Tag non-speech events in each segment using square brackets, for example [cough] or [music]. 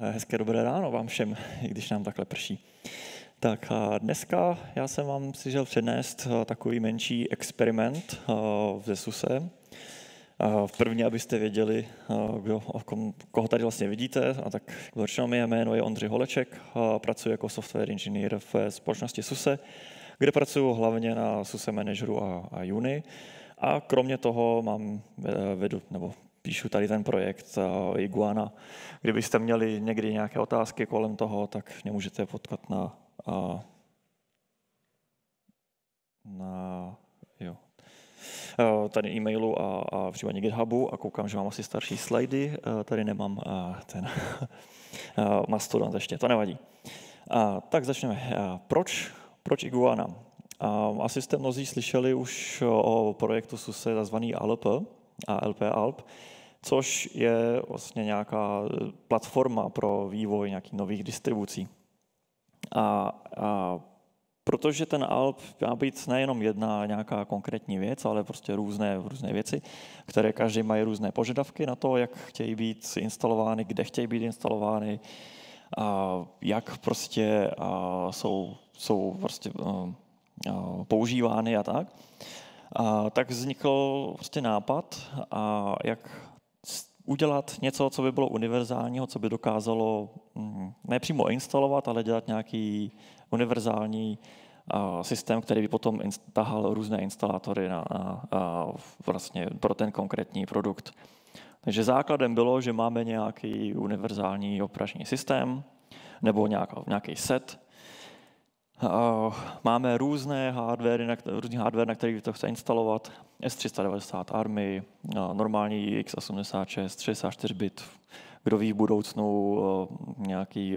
Eh, hezké dobré ráno vám všem, i když nám takhle prší. Tak a eh, dneska já jsem vám přišel přednést eh, takový menší experiment v Zesuse. první abyste věděli, kdo, kom, koho tady vlastně vidíte, a tak řečeno mi jméno je Ondřej Holeček, pracuji jako software engineer v společnosti SUSE, kde pracuji hlavně na SUSE manageru a, a Uni. A kromě toho mám vedu, nebo píšu tady ten projekt eh, Iguana. Kdybyste měli někdy nějaké otázky kolem toho, tak mě můžete potkat na, eh, na jo, eh, tady e-mailu a, a případně GitHubu a koukám, že mám asi starší slidy. Tady nemám ten [laughs] mastodon ještě, to nevadí. A, tak začneme. A, proč, proč Iguana? A, asi jste mnozí slyšeli už o projektu SUSE nazvaný ALP, ALP Alp což je vlastně nějaká eh, platforma pro vývoj nějakých nových distribucí. A, a protože ten ALP má být nejenom jedna nějaká konkrétní věc, ale prostě různé, různé věci, které každý mají různé požadavky na to, jak chtějí být instalovány, kde chtějí být instalovány, a jak prostě a jsou, jsou prostě eh, a, používány a tak. A, tak vznikl prostě nápad, a jak udělat něco, co by bylo univerzálního, co by dokázalo mm, ne přímo instalovat, ale dělat nějaký univerzální systém, který by potom tahal různé instalátory na, na, na, vlastně pro ten konkrétní produkt. Takže základem bylo, že máme nějaký univerzální operační systém nebo nějaký set Máme různé hardware, na, různý hardware, na který to chce instalovat. S390 Army, normální x86, 64 bit, kdo ví v budoucnu nějaký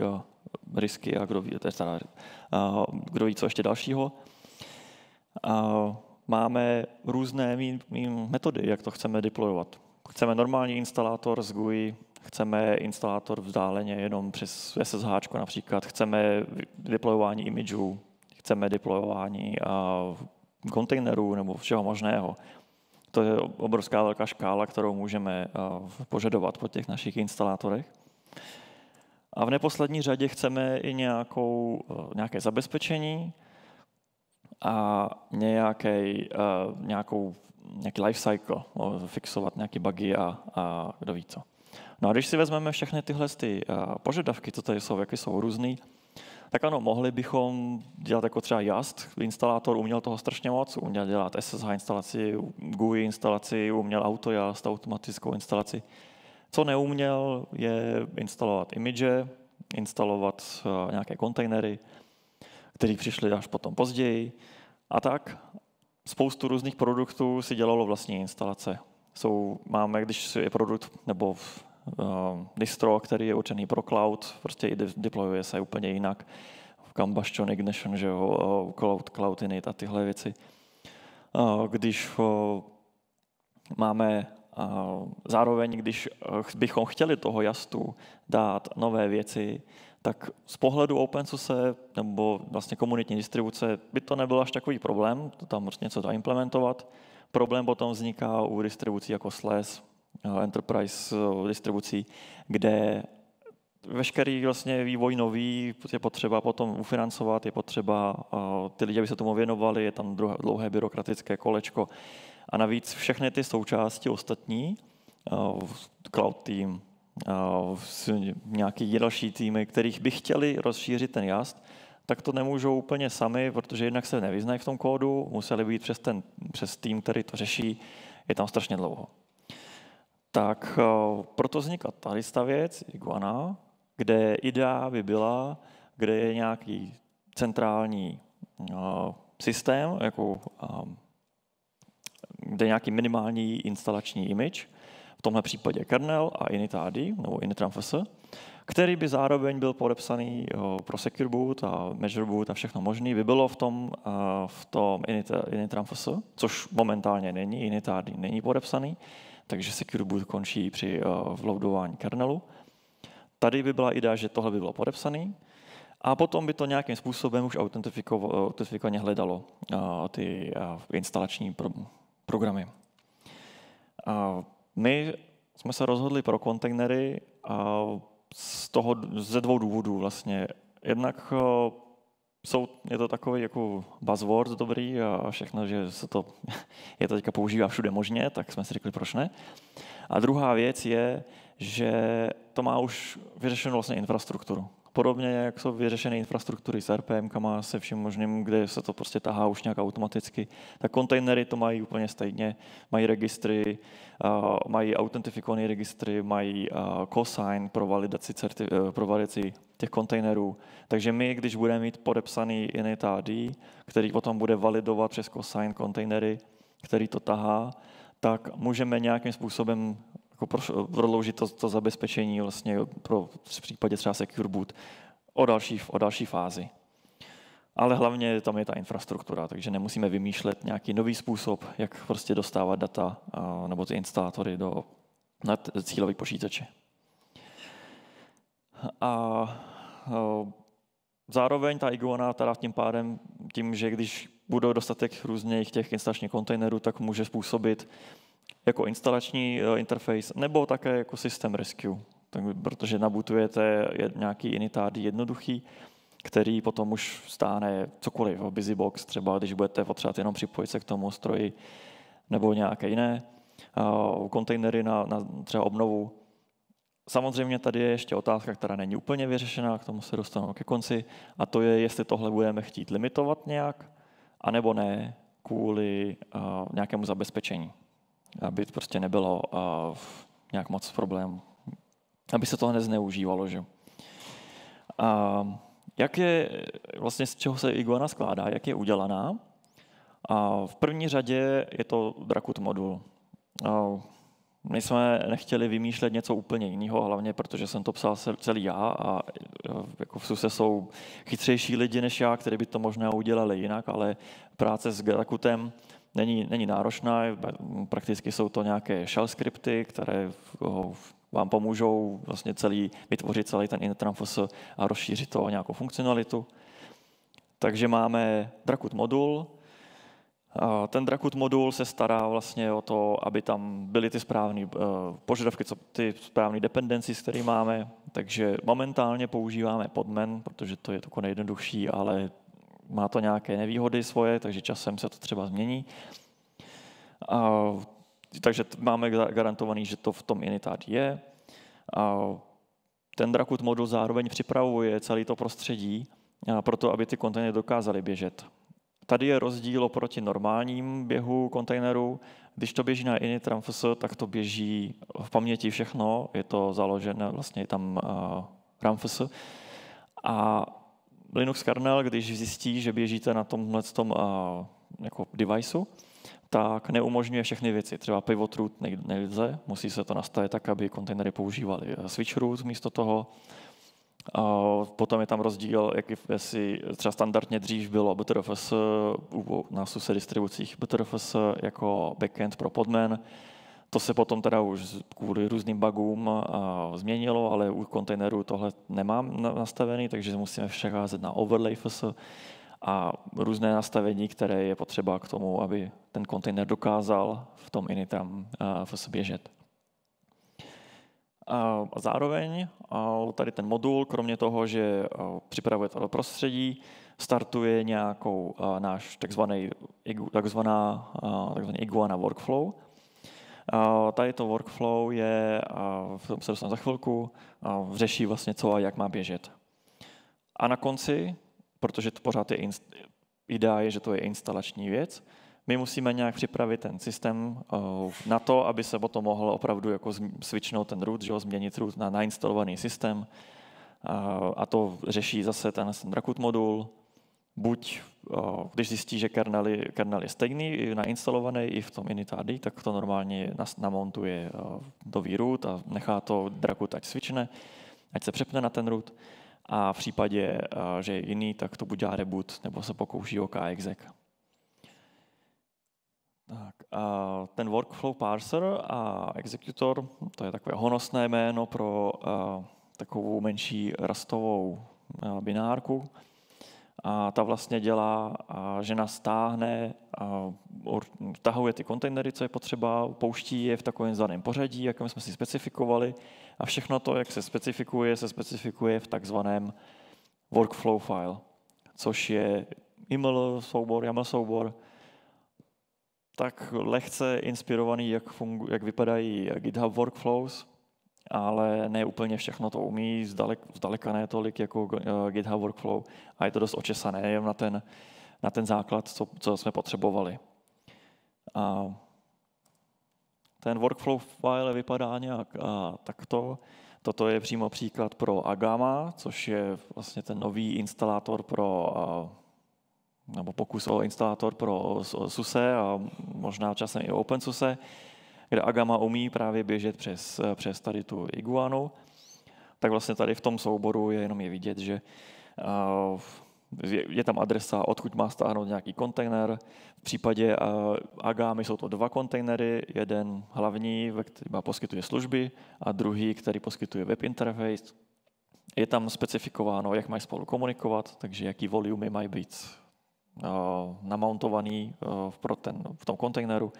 risky a kdo ví, teda, kdo ví co ještě dalšího. Máme různé metody, jak to chceme deployovat. Chceme normální instalátor z GUI, chceme instalátor vzdáleně jenom přes SSH například, chceme deployování imidžů, chceme deployování kontejnerů nebo všeho možného. To je obrovská velká škála, kterou můžeme požadovat po těch našich instalátorech. A v neposlední řadě chceme i nějakou, nějaké zabezpečení a nějaký, nějakou, nějaký life cycle, no, fixovat nějaké bugy a, a kdo ví co. No a když si vezmeme všechny tyhle ty eh, požadavky, co tady jsou, jaké jsou různý, tak ano, mohli bychom dělat jako třeba jast, instalátor uměl toho strašně moc, uměl dělat SSH instalaci, GUI instalaci, uměl JAST, automatickou instalaci. Co neuměl, je instalovat image, instalovat eh, nějaké kontejnery, které přišly až potom později. A tak spoustu různých produktů si dělalo vlastní instalace. Jsou, máme, když je produkt nebo Eh, distro, který je určený pro cloud, prostě i deployuje se úplně jinak. V Combustion Ignition, že jo, eh, Cloud, Cloud Init a tyhle věci. Eh, když máme zároveň, když bychom chtěli toho jastu dát nové věci, tak z pohledu open source nebo vlastně komunitní distribuce by to nebyl až takový problém, to tam prostě něco zaimplementovat. implementovat. Problém potom vzniká u distribucí jako Sles, Eh, enterprise eh, distribucí, kde veškerý vlastně vývoj nový je potřeba potom ufinancovat, je potřeba eh, ty lidi, aby se tomu věnovali, je tam dlouhé byrokratické kolečko. A navíc všechny ty součásti ostatní, cloud team, nějaký další týmy, kterých by chtěli rozšířit ten jazd, tak to nemůžou úplně sami, protože jednak se nevyznají v tom kódu, museli být přes, ten, přes tým, který to řeší, je tam strašně dlouho tak eh, proto vznikla tady ta věc, iguana, kde idea by byla, kde je nějaký centrální eh, systém, jako, eh, kde je nějaký minimální instalační image, v tomhle případě kernel a initad, nebo initramfs, který by zároveň byl podepsaný pro secure boot a measure boot a všechno možné, by bylo v tom, v tom initramfs, což momentálně není, initad není podepsaný, takže secure boot končí při eh, vloudování kernelu. Tady by byla idea, že tohle by bylo podepsané, a potom by to nějakým způsobem už autentifikovaně hledalo eh, ty eh, instalační pro, programy. A my jsme se rozhodli pro kontejnery a z toho, ze dvou důvodů vlastně. Jednak jsou, je to takový jako buzzword dobrý a všechno, že se to, je to teďka používá všude možně, tak jsme si řekli, proč ne. A druhá věc je, že to má už vyřešenou vlastně infrastrukturu. Podobně jak jsou vyřešené infrastruktury s RPMkama, se vším možným, kde se to prostě tahá už nějak automaticky, tak kontejnery to mají úplně stejně. Mají registry, uh, mají autentifikované registry, mají uh, cosign pro validaci, certi- e, pro validaci těch kontejnerů. Takže my, když budeme mít podepsaný init AD, který potom bude validovat přes cosign kontejnery, který to tahá, tak můžeme nějakým způsobem jako prodloužit to, to zabezpečení vlastně pro v případě třeba Secure Boot o další, o další fázi. Ale hlavně tam je ta infrastruktura, takže nemusíme vymýšlet nějaký nový způsob, jak prostě dostávat data nebo ty instalátory do cílových cílový počítače. A zároveň ta iguana teda tím pádem, tím, že když bude dostatek různých těch instalačních kontejnerů, tak může způsobit jako instalační eh, interface, nebo také jako systém rescue, tak, protože nabutujete nějaký tady jednoduchý, který potom už stáne cokoliv, busybox třeba, když budete potřebovat jenom připojit se k tomu stroji, nebo nějaké jiné kontejnery na, na třeba obnovu. Samozřejmě tady je ještě otázka, která není úplně vyřešená, k tomu se dostanu ke konci, a to je, jestli tohle budeme chtít limitovat nějak, anebo ne, kvůli uh, nějakému zabezpečení aby prostě nebylo uh, nějak moc problémů. Aby se to nezneužívalo, že? Uh, jak je, vlastně z čeho se iguana skládá, jak je udělaná? Uh, v první řadě je to drakut modul. Uh, my jsme nechtěli vymýšlet něco úplně jiného, hlavně protože jsem to psal celý já a eh, jako v SUSE jsou chytřejší lidi než já, kteří by to možná udělali jinak, ale práce s Grakutem není, není náročná, prakticky jsou to nějaké shell skripty, které vám pomůžou vlastně celý, vytvořit celý ten intranfos a rozšířit to o nějakou funkcionalitu. Takže máme Drakut modul. A ten Drakut modul se stará vlastně o to, aby tam byly ty správné eh, požadavky, co, ty správné dependenci, které máme. Takže momentálně používáme Podman, protože to je to nejjednodušší, ale má to nějaké nevýhody svoje, takže časem se to třeba změní. A, takže máme garantovaný, že to v tom initát je. A, ten Drakut modul zároveň připravuje celé to prostředí pro to, aby ty kontejnery dokázaly běžet. Tady je rozdíl oproti normálním běhu kontejnerů. Když to běží na Initramfs, tak to běží v paměti všechno, je to založené, vlastně tam uh, RAMFS. A Linux kernel, když zjistí, že běžíte na tomhle tom, uh, jako deviceu, tak neumožňuje všechny věci. Třeba pivot root nelze, musí se to nastavit tak, aby kontejnery používali eh, switch root místo toho. A potom je tam rozdíl, jak jestli třeba standardně dřív bylo BTRFS na SUSE distribucích BTRFS jako backend pro podmen, to se potom teda už kvůli různým bugům změnilo, ale u kontejnerů tohle nemám nastavený, takže musíme vše házet na overlay FS a různé nastavení, které je potřeba k tomu, aby ten kontejner dokázal v tom initam FS běžet. A zároveň tady ten modul, kromě toho, že připravuje to prostředí, startuje nějakou náš takzvaný, takzvaná, takzvaný iguana workflow, tady to workflow je, a v tom se dostanu za chvilku, a řeší vlastně co a jak má běžet. A na konci, protože to pořád je ideá je, že to je instalační věc, my musíme nějak připravit ten systém uh, na to, aby se potom mohl opravdu jako switchnout ten root, že ho, změnit root na nainstalovaný systém. A to řeší zase ten Rakut modul, buď eh, když zjistí, že kernel, kernel je stejný, nainstalovaný i v tom initády, tak to normálně namontuje eh, do root a nechá to draku ať svične, ať se přepne na ten root. A v případě, eh, že je jiný, tak to buď dělá reboot, nebo se pokouší o kexec. Tak, a ten workflow parser a executor, to je takové honosné jméno pro takovou menší rastovou a, binárku, a ta vlastně dělá, a že nás táhne, a tahuje ty kontejnery, co je potřeba, pouští je v takovém zvaném pořadí, jakém jsme si specifikovali a všechno to, jak se specifikuje, se specifikuje v takzvaném workflow file, což je YAML soubor, YAML soubor, tak lehce inspirovaný, jak, fungu, jak vypadají GitHub workflows, ale ne úplně všechno to umí, zdalek, zdaleka ne tolik jako eh, GitHub Workflow a je to dost očesané jen na ten, na ten základ, co, co jsme potřebovali. A ten workflow file vypadá nějak a, takto. Toto je přímo příklad pro Agama, což je vlastně ten nový instalátor pro a, nebo pokus o instalátor pro SUSE a možná časem i OpenSUSE kde Agama umí právě běžet přes, přes tady tu iguanu, tak vlastně tady v tom souboru je jenom je vidět, že eh, je tam adresa, odkud má stáhnout nějaký kontejner. V případě eh, Agamy jsou to dva kontejnery, jeden hlavní, který poskytuje služby, a druhý, který poskytuje web interface. Je tam specifikováno, jak mají spolu komunikovat, takže jaký volumy mají být eh, namontovaný pro ten, v tom kontejneru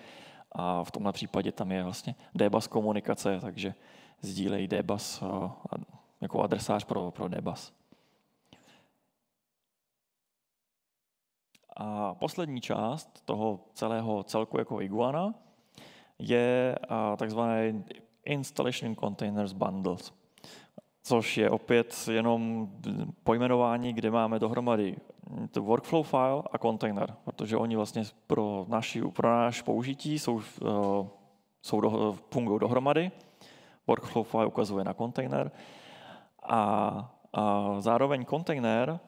a v tomhle případě tam je vlastně DBAS komunikace, takže sdílej DBAS eh, jako adresář pro, pro DBAS. A poslední část toho celého celku jako Iguana je eh, takzvané Installation Containers Bundles což je opět jenom pojmenování, kde máme dohromady to workflow file a container, protože oni vlastně pro, naši, pro použití jsou, eh, jsou do, fungují dohromady. Workflow file ukazuje na kontejner a, a zároveň kontejner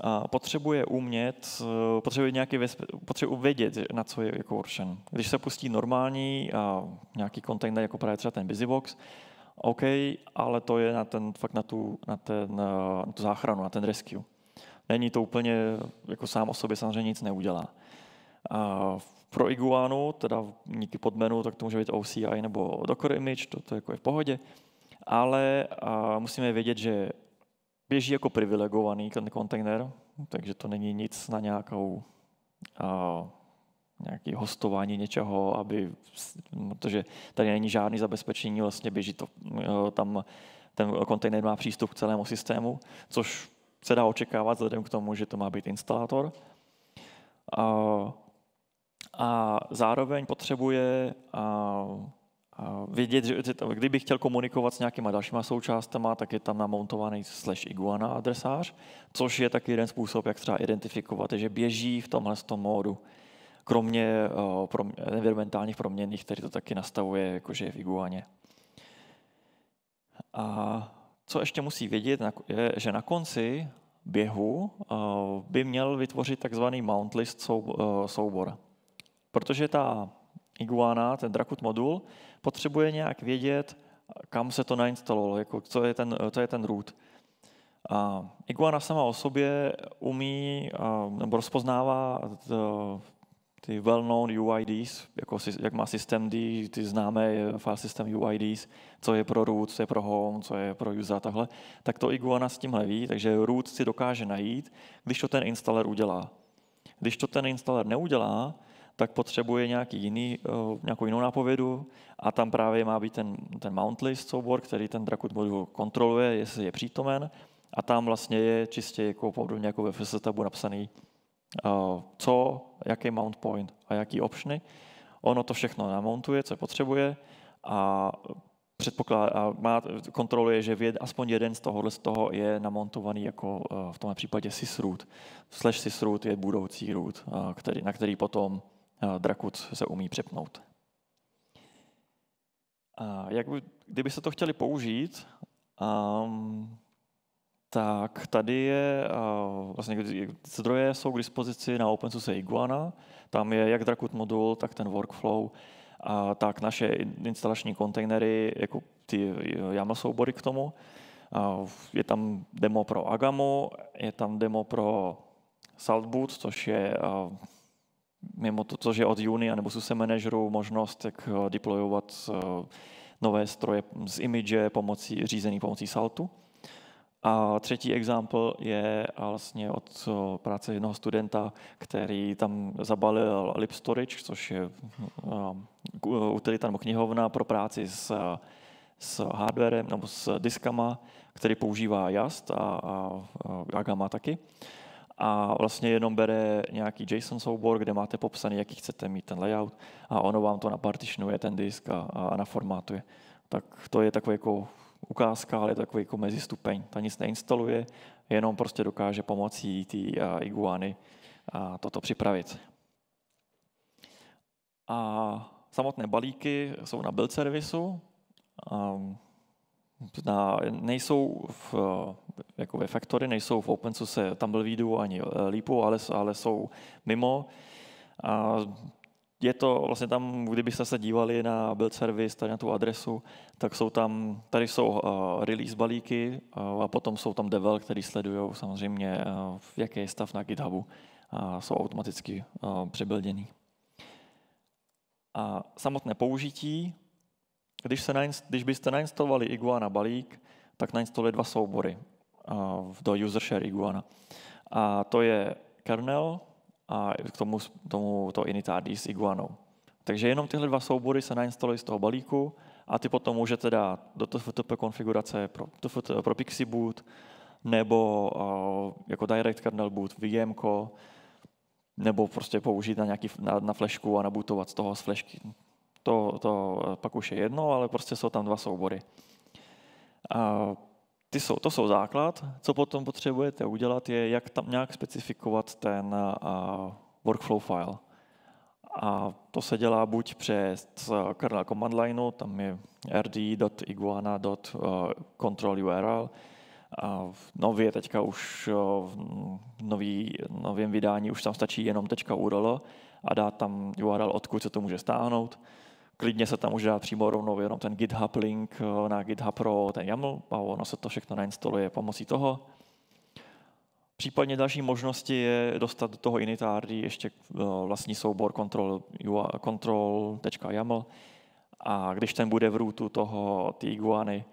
a potřebuje umět, eh, potřebuje, nějaký, potřebuje vědět, na co je jako určen. Když se pustí normální a nějaký kontejner, jako právě třeba ten BusyBox, OK, ale to je na ten, fakt na tu, na, ten, eh, na tu záchranu, na ten rescue. Není to úplně, jako sám o sobě samozřejmě nic neudělá. A pro iguánu, teda díky podmenu, tak to může být OCI nebo Docker image, to, to jako je v pohodě, ale a musíme vědět, že běží jako privilegovaný ten kontejner, takže to není nic na nějakou a, nějaký hostování něčeho, aby, protože tady není žádný zabezpečení, vlastně běží to tam, ten kontejner má přístup k celému systému, což se dá očekávat vzhledem k tomu, že to má být instalátor. A, a zároveň potřebuje a, a vědět, že kdyby chtěl komunikovat s nějakýma dalšíma součástama, tak je tam namontovaný slash iguana adresář, což je taky jeden způsob, jak třeba identifikovat, že běží v tomhle tom módu kromě eh, environmentálních proměn, který to taky nastavuje, jakože je v Iguaně. A co ještě musí vědět, je, že na konci běhu eh, by měl vytvořit takzvaný mount list eh, soubor. Protože ta iguana, ten Drakut modul, potřebuje nějak vědět, kam se to nainstalovalo, jako co je ten, co je ten root. A iguana sama o sobě umí nebo rozpoznává ty well-known UIDs, jako, jak má systém D, ty známé eh, file system UIDs, co je pro root, co je pro home, co je pro user a tahle, tak to Iguana s tímhle ví, takže root si dokáže najít, když to ten installer udělá. Když to ten installer neudělá, tak potřebuje nějaký jiný, eh, nějakou jinou nápovědu a tam právě má být ten, ten mount list soubor, který ten Drakut modul kontroluje, jestli je přítomen a tam vlastně je čistě jako podobně jako ve FSTabu napsaný Eh, co, jaký mount point a jaký optiony. Ono to všechno namontuje, co potřebuje a předpokládá, má, kontroluje, že věd, aspoň jeden z tohohle z toho je namontovaný jako eh, v tomhle případě sysroot. Slash sysroot je budoucí root, eh, který, na který potom drakut se umí přepnout. A jak by, kdyby se to chtěli použít, um, tak tady je, vlastně zdroje jsou k dispozici na OpenSUSE Iguana, tam je jak Drakut modul, tak ten workflow, a tak naše instalační kontejnery, jako ty YAML soubory k tomu. A je tam demo pro Agamu, je tam demo pro Saltboot, což je mimo to, což je od Juni, nebo SUSE manageru možnost, jak deployovat nové stroje z image pomocí, řízený pomocí Saltu. A třetí example je vlastně od eh, práce jednoho studenta, který tam zabalil Lip Storage, což je eh, eh, utilita nebo knihovna pro práci s, s hardwarem nebo s diskama, který používá JAST a, a, a Gamma taky. A vlastně jenom bere nějaký JSON soubor, kde máte popsaný, jaký chcete mít ten layout a ono vám to napartitionuje ten disk a, a naformátuje. Tak to je takový jako ukázka, ale je to takový jako mezistupeň. Ta nic neinstaluje, jenom prostě dokáže pomocí té eh, iguány eh, toto připravit. A samotné balíky jsou na build servisu, ehm, na, nejsou v, eh, jako ve Factory, nejsou v OpenSUSE Tumbleweedu ani Leapu, ale, ale jsou mimo. A je to vlastně tam, kdybyste se dívali na build service, tady na tu adresu, tak jsou tam, tady jsou uh, release balíky uh, a potom jsou tam devel, který sledují samozřejmě, uh, jaký je stav na GitHubu a jsou automaticky uh, A samotné použití, když, se nainst, když byste nainstalovali Iguana balík, tak nainstaluje dva soubory uh, do user share Iguana. A to je kernel, a k tomu, tomu to initádí s iguanou. Takže jenom tyhle dva soubory se nainstalují z toho balíku a ty potom můžete dát do TFTP konfigurace pro, TFT, pro Pixie Boot nebo eh, jako Direct Kernel Boot, VMko, nebo prostě použít na, nějaký, na, na flashku a nabootovat z toho z flashky. To, to eh, pak už je jedno, ale prostě jsou tam dva soubory ty jsou, to jsou základ. Co potom potřebujete udělat, je jak tam nějak specifikovat ten uh, workflow file. A to se dělá buď přes eh, kernel command lineu, tam je rd.iguana.control.url. Eh, a nově teďka už eh, v nový, novém vydání už tam stačí jenom .url a dát tam URL, odkud se to může stáhnout klidně se tam už dá přímo rovnou jenom ten GitHub link eh, na GitHub pro ten YAML a ono se to všechno nainstaluje pomocí toho. Případně další možnosti je dostat do toho initárdy ještě eh, vlastní soubor control.yaml a když ten bude v rootu toho ty iguany,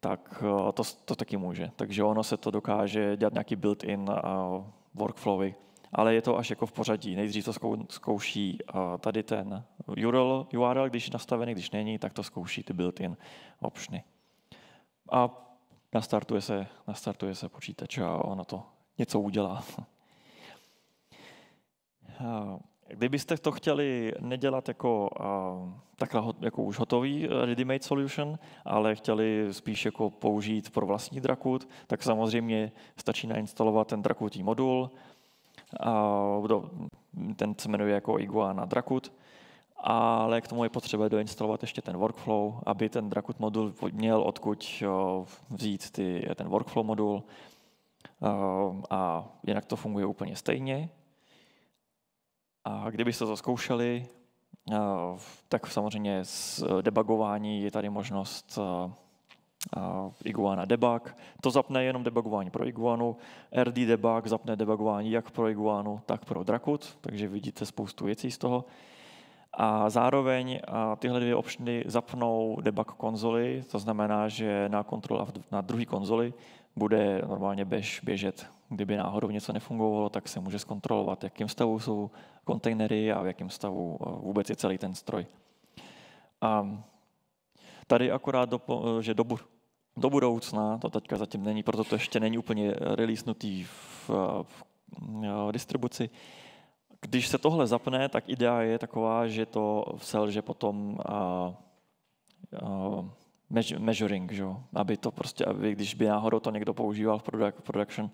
tak eh, to, to taky může. Takže ono se to dokáže dělat nějaký built-in workflowy, ale je to až jako v pořadí. Nejdřív to zkouší eh, tady ten URL, URL, když je nastavený, když není, tak to zkouší ty built-in optiony. A nastartuje se, nastartuje se počítač a ono to něco udělá. [laughs] Eh, kdybyste to chtěli nedělat jako eh, takhle jako už hotový ready-made solution, ale chtěli spíš jako použít pro vlastní Drakut, tak samozřejmě stačí nainstalovat ten Drakutý modul, ten se jmenuje jako Iguana Drakut, ale k tomu je potřeba doinstalovat ještě ten workflow, aby ten Drakut modul měl odkud vzít ty, ten workflow modul a jinak to funguje úplně stejně. A kdybyste to zkoušeli, tak samozřejmě z debugování je tady možnost Iguana debug. To zapne jenom debugování pro Iguanu. RD debug zapne debugování jak pro Iguanu, tak pro Drakut, takže vidíte spoustu věcí z toho. A zároveň a tyhle dvě optiony zapnou debug konzoly, to znamená, že na kontrola na druhé konzoli bude normálně bež běžet. Kdyby náhodou něco nefungovalo, tak se může zkontrolovat, jakým stavu jsou kontejnery a v jakém stavu vůbec je celý ten stroj. A tady akorát, dopo, že dobu do budoucna, to teďka zatím není, proto to ještě není úplně eh, releasenutý v, v, v eh, distribuci. Když se tohle zapne, tak idea je taková, že to selže potom eh, a, a, measuring, že? aby to prostě, aby, když by náhodou to někdo používal v production,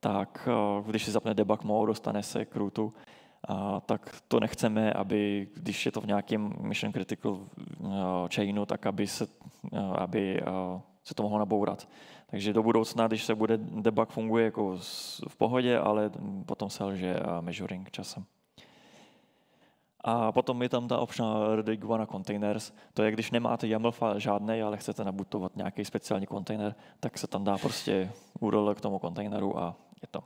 tak když si zapne debug mode, dostane se k rootu, a, tak to nechceme, aby, když je to v nějakém mission critical eh, chainu, tak aby se, eh, aby eh, se to mohlo nabourat. Takže do budoucna, když se bude debug funguje jako v pohodě, ale potom se, lže measuring časem. A potom je tam ta optional redigovaná na containers. To je, když nemáte YAML file žádný, ale chcete nabutovat nějaký speciální kontejner, tak se tam dá prostě URL k tomu kontejneru a je to.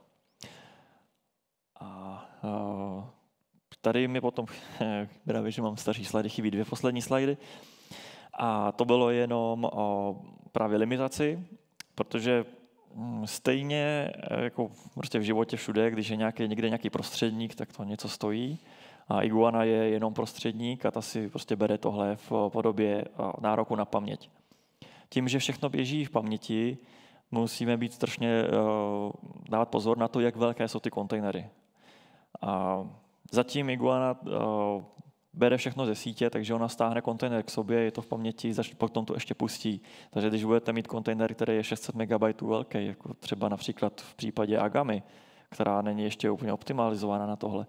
A a tady mi potom, [laughs] právě, že mám starší slajdy, chybí dvě poslední slajdy. A to bylo jenom o právě limitaci, protože mm, stejně eh, jako prostě v životě všude, když je nějaký, někde nějaký prostředník, tak to něco stojí. A iguana je jenom prostředník a ta si prostě bere tohle v podobě eh, nároku na paměť. Tím, že všechno běží v paměti, musíme být strašně eh, dávat pozor na to, jak velké jsou ty kontejnery. A zatím Iguana eh, bere všechno ze sítě, takže ona stáhne kontejner k sobě, je to v paměti, potom to ještě pustí. Takže když budete mít kontejner, který je 600 MB velký, jako třeba například v případě Agamy, která není ještě úplně optimalizována na tohle,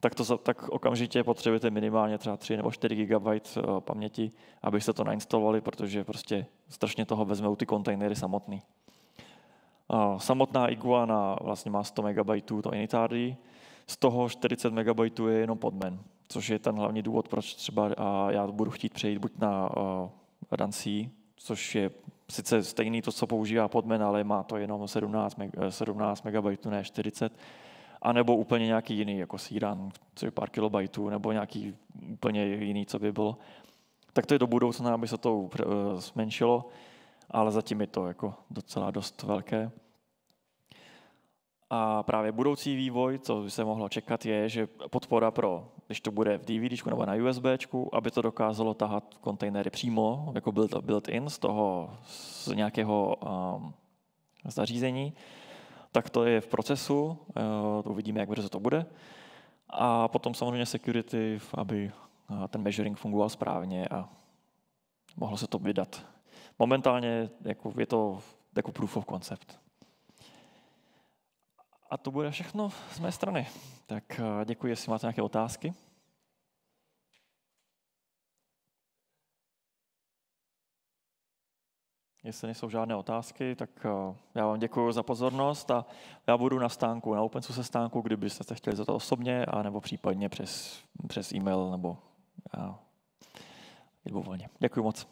tak, to, tak okamžitě potřebujete minimálně třeba 3 nebo 4 GB eh, paměti, abyste to nainstalovali, protože prostě strašně toho vezmou ty kontejnery samotný. Eh, samotná Iguana vlastně má 100 MB to Initardy, z toho 40 MB je jenom podmen, což je ten hlavní důvod, proč třeba a já budu chtít přejít buď na uh, eh, Dancy, což je sice stejný to, co používá podmen, ale má to jenom 17, MB, eh, ne 40 nebo úplně nějaký jiný, jako síran, co je pár kilobajtů, nebo nějaký úplně jiný, co by bylo. Tak to je do budoucna, aby se to eh, zmenšilo, ale zatím je to jako docela dost velké. A právě budoucí vývoj, co by se mohlo čekat, je, že podpora pro, když to bude v DVD nebo na USB, aby to dokázalo tahat kontejnery přímo, jako built-in z toho, z nějakého um, zařízení, tak to je v procesu, uh, uvidíme, jak brzy to bude. A potom samozřejmě security, aby eh, ten measuring fungoval správně a mohlo se to vydat. Momentálně jako je to jako proof of concept. A to bude všechno z mé strany. Tak eh, děkuji, jestli máte nějaké otázky. Jestli nejsou žádné otázky, tak eh, já vám děkuji za pozornost a já budu na stánku, na OpenSu se stánku, kdybyste se chtěli za to osobně, nebo případně přes, přes e-mail nebo, a, eh, volně. Děkuji moc.